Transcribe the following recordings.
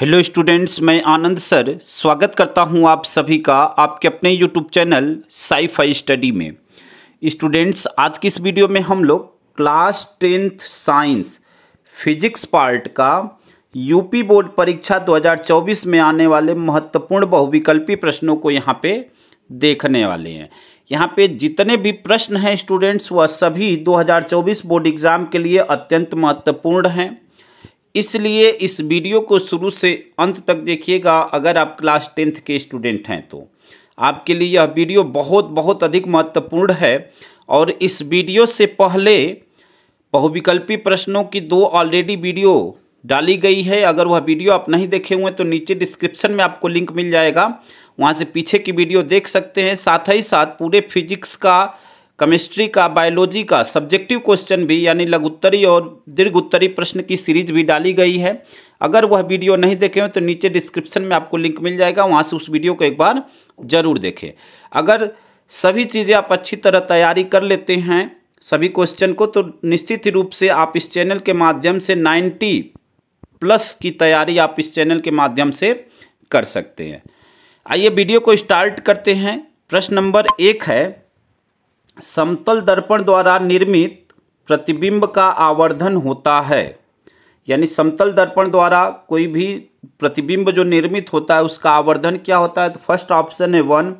hello students मैं आनंद sir स्वागत करता हूं आप सभी का आपके अपने यूट्यूब चैनल साईफाई स्टडी में स्टूडेंट्स आज की इस वीडियो में हम लोग class tenth science physics part का यूपी बोर्ड परीक्षा 2024 में आने वाले महत्वपूर्ण बहुविकल्पी प्रश्नों को यहाँ पे देखने वाले हैं यहाँ पे जितने भी प्रश्न हैं स्टूडेंट्स वह सभी 2024 बोर्ड एग्ज़ाम के लिए अत्यंत महत्वपूर्ण हैं इसलिए इस वीडियो को शुरू से अंत तक देखिएगा अगर आप क्लास टेंथ के स्टूडेंट हैं तो आपके लिए यह वीडियो बहुत बहुत अधिक महत्वपूर्ण है और इस वीडियो से पहले बहुविकल्पी प्रश्नों की दो ऑलरेडी वीडियो डाली गई है अगर वह वीडियो आप नहीं देखे हुए तो नीचे डिस्क्रिप्शन में आपको लिंक मिल जाएगा वहाँ से पीछे की वीडियो देख सकते हैं साथ ही साथ पूरे फिजिक्स का केमिस्ट्री का बायोलॉजी का सब्जेक्टिव क्वेश्चन भी यानी लघु उत्तरी और दीर्घ उत्तरी प्रश्न की सीरीज भी डाली गई है अगर वह वीडियो नहीं देखे हो तो नीचे डिस्क्रिप्शन में आपको लिंक मिल जाएगा वहाँ से उस वीडियो को एक बार ज़रूर देखें अगर सभी चीज़ें आप अच्छी तरह तैयारी कर लेते हैं सभी क्वेश्चन को तो निश्चित रूप से आप इस चैनल के माध्यम से 90 प्लस की तैयारी आप इस चैनल के माध्यम से कर सकते हैं आइए वीडियो को स्टार्ट करते हैं प्रश्न नंबर एक है समतल दर्पण द्वारा निर्मित प्रतिबिंब का आवर्धन होता है यानी समतल दर्पण द्वारा कोई भी प्रतिबिंब जो निर्मित होता है उसका आवर्धन क्या होता है तो फर्स्ट ऑप्शन है वन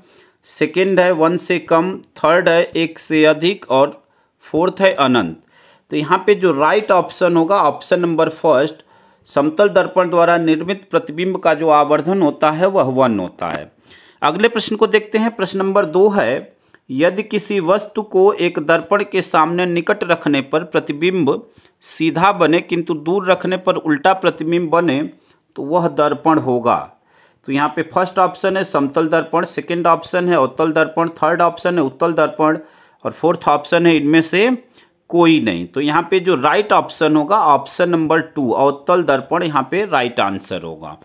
सेकेंड है वन से कम थर्ड है एक से अधिक और फोर्थ है अनंत तो यहाँ पे जो राइट ऑप्शन होगा ऑप्शन नंबर फर्स्ट समतल दर्पण द्वारा निर्मित प्रतिबिंब का जो आवर्धन होता है वह वन होता है अगले प्रश्न को देखते हैं प्रश्न नंबर दो है यदि किसी वस्तु को एक दर्पण के सामने निकट रखने पर प्रतिबिंब सीधा बने किंतु दूर रखने पर उल्टा प्रतिबिंब बने तो वह दर्पण होगा तो यहाँ पे फर्स्ट ऑप्शन है समतल दर्पण सेकंड ऑप्शन है अवतल दर्पण थर्ड ऑप्शन है उत्तल दर्पण और फोर्थ ऑप्शन है इनमें से कोई नहीं तो यहाँ पे जो राइट ऑप्शन होगा ऑप्शन नंबर टू अवतल दर्पण यहाँ पे राइट आंसर होगा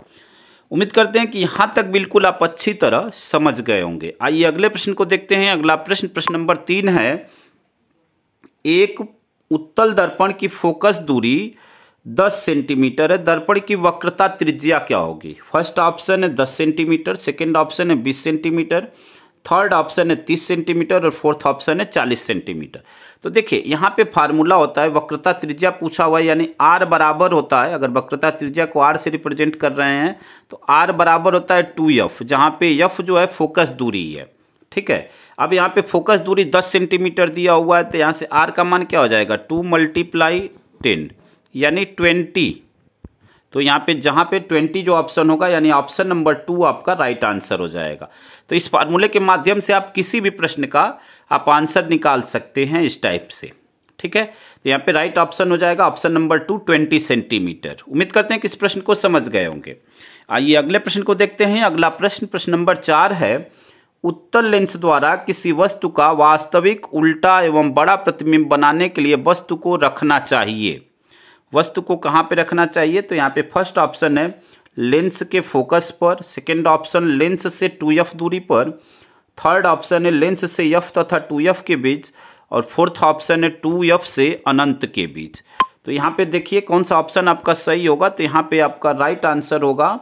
उम्मीद करते हैं कि यहाँ तक बिल्कुल आप अच्छी तरह समझ गए होंगे आइए अगले प्रश्न को देखते हैं अगला प्रश्न प्रश्न नंबर तीन है एक उत्तल दर्पण की फोकस दूरी दस सेंटीमीटर है दर्पण की वक्रता त्रिज्या क्या होगी फर्स्ट ऑप्शन है दस सेंटीमीटर सेकेंड ऑप्शन है बीस सेंटीमीटर थर्ड ऑप्शन है तीस सेंटीमीटर और फोर्थ ऑप्शन है चालीस सेंटीमीटर तो देखिए यहाँ पे फार्मूला होता है वक्रता त्रिज्या पूछा हुआ है यानी आर बराबर होता है अगर वक्रता त्रिज्या को आर से रिप्रेजेंट कर रहे हैं तो आर बराबर होता है टू यफ जहाँ पे यफ जो है फोकस दूरी है ठीक है अब यहाँ पे फोकस दूरी दस सेंटीमीटर दिया हुआ है तो यहाँ से आर का मान क्या हो जाएगा टू मल्टीप्लाई टेन यानी ट्वेंटी तो यहाँ पे जहाँ पे ट्वेंटी जो ऑप्शन होगा यानी ऑप्शन नंबर टू आपका राइट आंसर हो जाएगा तो इस फार्मूले के माध्यम से आप किसी भी प्रश्न का आप आंसर निकाल सकते हैं इस टाइप से ठीक है तो यहाँ पे राइट ऑप्शन हो जाएगा option number two twenty centimetre उम्मीद करते हैं कि इस प्रश्न को समझ गए होंगे आइए अगले प्रश्न को देखते हैं अगला प्रश्न प्रश्न नंबर चार है उत्तर लेंस द्वारा किसी वस्तु का वास्तविक उल्टा एवं बड़ा प्रतिबिंब बनाने के लिए वस्तु को रखना चाहिए वस्तु को कहाँ पे रखना चाहिए तो यहाँ पे फर्स्ट ऑप्शन है लेंस के फोकस पर सेकंड ऑप्शन लेंस से टू एफ दूरी पर थर्ड ऑप्शन है लेंस से यफ तथा टू एफ के बीच और फोर्थ ऑप्शन है टू एफ से अनंत के बीच तो यहाँ पे देखिए कौन सा ऑप्शन आपका सही होगा तो यहाँ पे आपका राइट आंसर होगा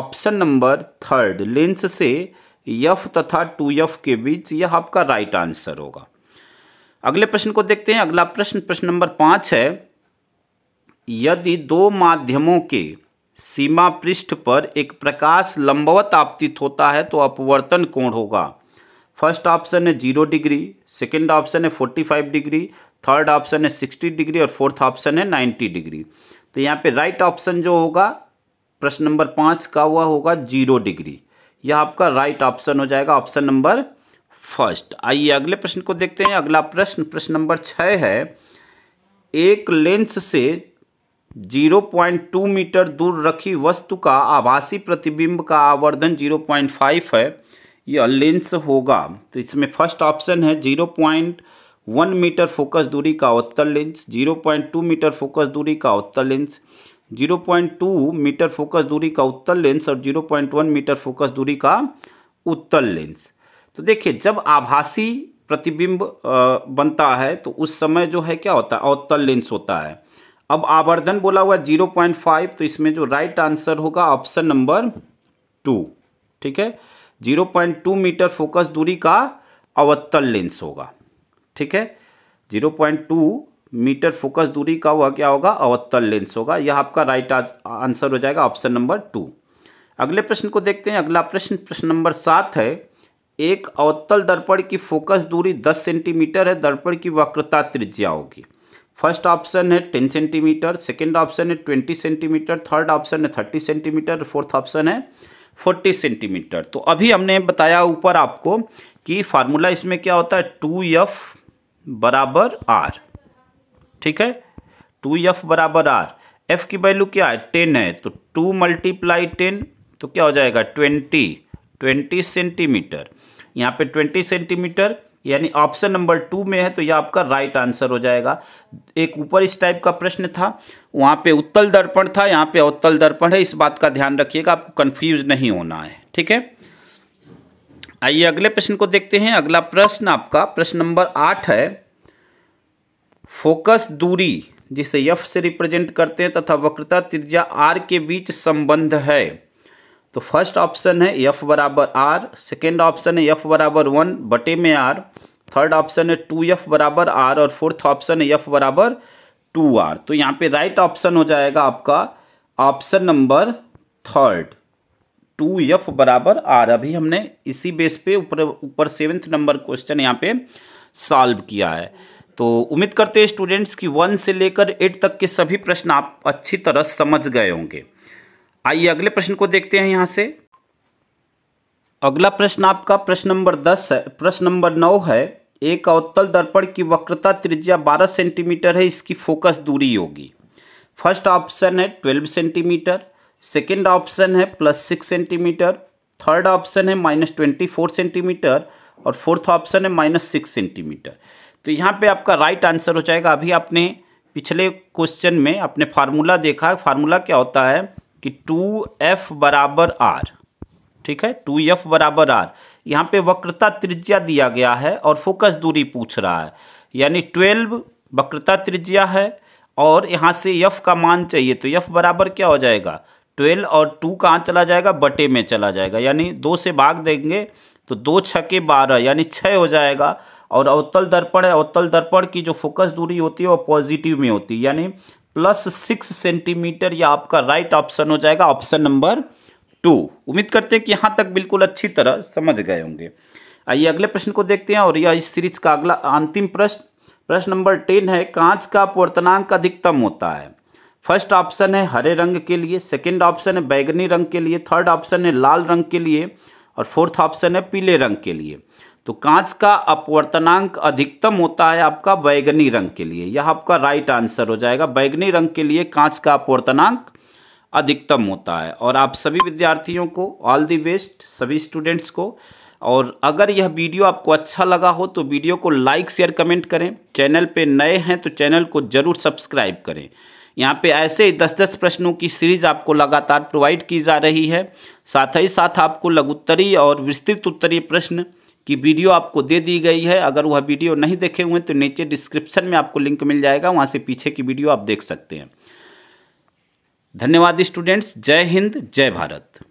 ऑप्शन नंबर थर्ड लेंस से यफ तथा टू यफ के बीच यह आपका राइट आंसर होगा अगले प्रश्न को देखते हैं अगला प्रश्न प्रश्न नंबर पाँच है यदि दो माध्यमों के सीमा पृष्ठ पर एक प्रकाश लंबवत आपतित होता है तो अपवर्तन कोण होगा फर्स्ट ऑप्शन है जीरो डिग्री सेकंड ऑप्शन है forty five degree third option है सिक्सटी डिग्री और फोर्थ ऑप्शन है नाइन्टी डिग्री तो यहाँ पे राइट ऑप्शन जो होगा प्रश्न नंबर पाँच का हुआ होगा जीरो डिग्री यह आपका राइट ऑप्शन हो जाएगा ऑप्शन नंबर फर्स्ट आइए अगले प्रश्न को देखते हैं अगला प्रश्न प्रश्न नंबर छः है एक लेंस से 0.2 मीटर दूर रखी वस्तु का आभासी प्रतिबिंब का आवर्धन 0.5 है यह लेंस होगा तो इसमें फर्स्ट ऑप्शन है 0.1 मीटर फोकस दूरी का उत्तर लेंस 0.2 मीटर फोकस दूरी का उत्तर लेंस 0.2 मीटर फोकस दूरी का उत्तर लेंस और 0.1 मीटर फोकस दूरी का उत्तर लेंस तो देखिए जब आभासी प्रतिबिंब बनता है तो उस समय जो है क्या होता है अवतल लेंस होता है अब आवर्धन बोला हुआ जीरो पॉइंट फाइव तो इसमें जो राइट आंसर होगा ऑप्शन नंबर टू ठीक है zero point two metre focus दूरी का अवत्तल लेंस होगा ठीक है zero point two metre focus दूरी का वह क्या होगा अवत्तल लेंस होगा यह आपका राइट आंसर हो जाएगा ऑप्शन नंबर टू अगले प्रश्न को देखते हैं अगला प्रश्न प्रश्न नंबर सात है एक अवतल दर्पण की फोकस दूरी दस सेंटीमीटर है दर्पण की वक्रता त्रिज्या होगी फर्स्ट ऑप्शन है टेन सेंटीमीटर सेकेंड ऑप्शन है ट्वेंटी सेंटीमीटर थर्ड ऑप्शन है थर्टी सेंटीमीटर फोर्थ ऑप्शन है फोर्टी सेंटीमीटर तो अभी हमने बताया ऊपर आपको कि फार्मूला इसमें क्या होता है टू एफ बराबर आर ठीक है टू एफ बराबर आर एफ की वैल्यू क्या है टेन है तो टू मल्टीप्लाई टेन तो क्या हो जाएगा ट्वेंटी ट्वेंटी सेंटीमीटर यहाँ पे ट्वेंटी सेंटीमीटर यानी ऑप्शन नंबर टू में है तो यह आपका राइट आंसर हो जाएगा एक ऊपर इस टाइप का प्रश्न था वहाँ पे उत्तल दर्पण था यहाँ पे अवतल दर्पण है इस बात का ध्यान रखिएगा आपको कन्फ्यूज नहीं होना है ठीक है आइए अगले प्रश्न को देखते हैं अगला प्रश्न आपका प्रश्न नंबर आठ है फोकस दूरी जिसे यफ से रिप्रेजेंट करते हैं तथा वक्रता त्रिज्या आर के बीच संबंध है तो फर्स्ट ऑप्शन है यफ बराबर आर सेकेंड ऑप्शन है यफ बराबर वन बटे में आर थर्ड ऑप्शन है टू एफ बराबर आर और फोर्थ ऑप्शन है यफ बराबर टू आर तो यहाँ पे राइट ऑप्शन हो जाएगा आपका option number third two F बराबर आर अभी हमने इसी बेस पे ऊपर ऊपर सेवेंथ नंबर क्वेश्चन यहाँ पे सॉल्व किया है तो उम्मीद करते हैं स्टूडेंट्स कि वन से लेकर एट तक के सभी प्रश्न आप अच्छी तरह समझ गए होंगे आइए अगले प्रश्न को देखते हैं यहाँ से अगला प्रश्न आपका प्रश्न नंबर दस है प्रश्न नंबर नौ है एक अवतल दर्पण की वक्रता त्रिज्या बारह सेंटीमीटर है इसकी फोकस दूरी होगी फर्स्ट ऑप्शन है ट्वेल्व सेंटीमीटर सेकेंड ऑप्शन है plus six centimetre third option है माइनस ट्वेंटी फोर सेंटीमीटर और फोर्थ ऑप्शन है माइनस सिक्स सेंटीमीटर तो यहाँ पे आपका राइट आंसर हो जाएगा अभी आपने पिछले क्वेश्चन में आपने फार्मूला देखा है फार्मूला क्या होता है कि टू एफ बराबर आर ठीक है टू एफ बराबर आर यहाँ पे वक्रता त्रिज्या दिया गया है और फोकस दूरी पूछ रहा है यानी ट्वेल्व वक्रता त्रिज्या है और यहाँ से यफ का मान चाहिए तो यफ बराबर क्या हो जाएगा ट्वेल्व और टू कहाँ चला जाएगा बटे में चला जाएगा यानी दो से भाग देंगे तो दो छके बारह यानी छः हो जाएगा और अवतल दर्पण है अवतल दर्पण की जो फोकस दूरी होती है वो पॉजिटिव में होती है यानी प्लस सिक्स सेंटीमीटर या आपका राइट ऑप्शन हो जाएगा ऑप्शन नंबर टू उम्मीद करते हैं कि यहाँ तक बिल्कुल अच्छी तरह समझ गए होंगे आइए अगले प्रश्न को देखते हैं और यह इस सीरीज का अगला अंतिम प्रश्न प्रश्न नंबर टेन है कांच का अपवर्तनांक अधिकतम होता है फर्स्ट ऑप्शन है हरे रंग के लिए सेकेंड ऑप्शन है बैगनी रंग के लिए थर्ड ऑप्शन है लाल रंग के लिए और फोर्थ ऑप्शन है पीले रंग के लिए तो कांच का अपवर्तनांक अधिकतम होता है आपका बैगनी रंग के लिए यह आपका राइट आंसर हो जाएगा बैगनी रंग के लिए कांच का अपवर्तनांक अधिकतम होता है और आप सभी विद्यार्थियों को ऑल दी बेस्ट सभी स्टूडेंट्स को और अगर यह वीडियो आपको अच्छा लगा हो तो वीडियो को लाइक शेयर कमेंट करें चैनल पे नए हैं तो चैनल को ज़रूर सब्सक्राइब करें यहाँ पे ऐसे दस दस प्रश्नों की सीरीज आपको लगातार प्रोवाइड की जा रही है साथ ही साथ आपको लघुत्तरी और विस्तृत उत्तरीय प्रश्न की वीडियो आपको दे दी गई है अगर वह वीडियो नहीं देखे हुए तो नीचे डिस्क्रिप्शन में आपको लिंक मिल जाएगा वहाँ से पीछे की वीडियो आप देख सकते हैं धन्यवाद स्टूडेंट्स जय हिंद जय भारत